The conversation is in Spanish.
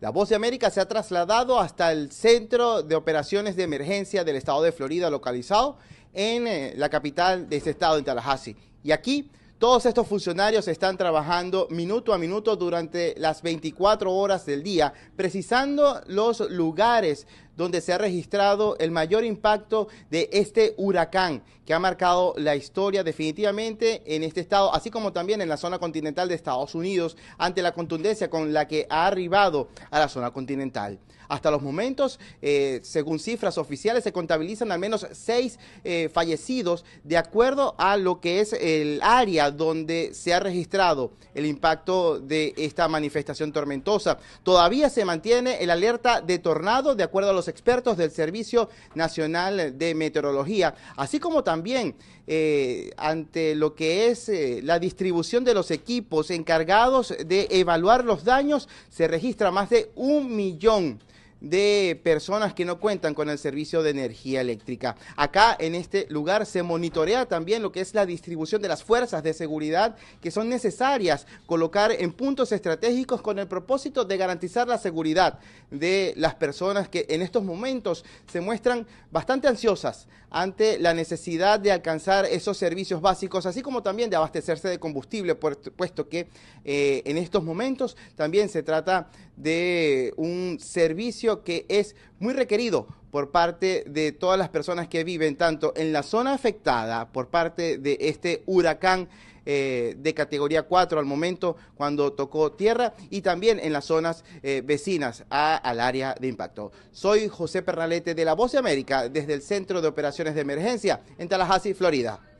La Voz de América se ha trasladado hasta el Centro de Operaciones de Emergencia del Estado de Florida, localizado en eh, la capital de este estado, en Tallahassee. Y aquí todos estos funcionarios están trabajando minuto a minuto durante las 24 horas del día, precisando los lugares donde se ha registrado el mayor impacto de este huracán que ha marcado la historia definitivamente en este estado, así como también en la zona continental de Estados Unidos, ante la contundencia con la que ha arribado a la zona continental. Hasta los momentos, eh, según cifras oficiales, se contabilizan al menos seis eh, fallecidos de acuerdo a lo que es el área donde se ha registrado el impacto de esta manifestación tormentosa. Todavía se mantiene el alerta de tornado de acuerdo a los expertos del Servicio Nacional de Meteorología, así como también eh, ante lo que es eh, la distribución de los equipos encargados de evaluar los daños, se registra más de un millón de personas que no cuentan con el servicio de energía eléctrica. Acá en este lugar se monitorea también lo que es la distribución de las fuerzas de seguridad que son necesarias colocar en puntos estratégicos con el propósito de garantizar la seguridad de las personas que en estos momentos se muestran bastante ansiosas ante la necesidad de alcanzar esos servicios básicos, así como también de abastecerse de combustible, puesto que eh, en estos momentos también se trata de un servicio que es muy requerido por parte de todas las personas que viven tanto en la zona afectada por parte de este huracán eh, de categoría 4 al momento cuando tocó tierra y también en las zonas eh, vecinas al área de impacto. Soy José Pernalete de La Voz de América desde el Centro de Operaciones de Emergencia en Tallahassee, Florida.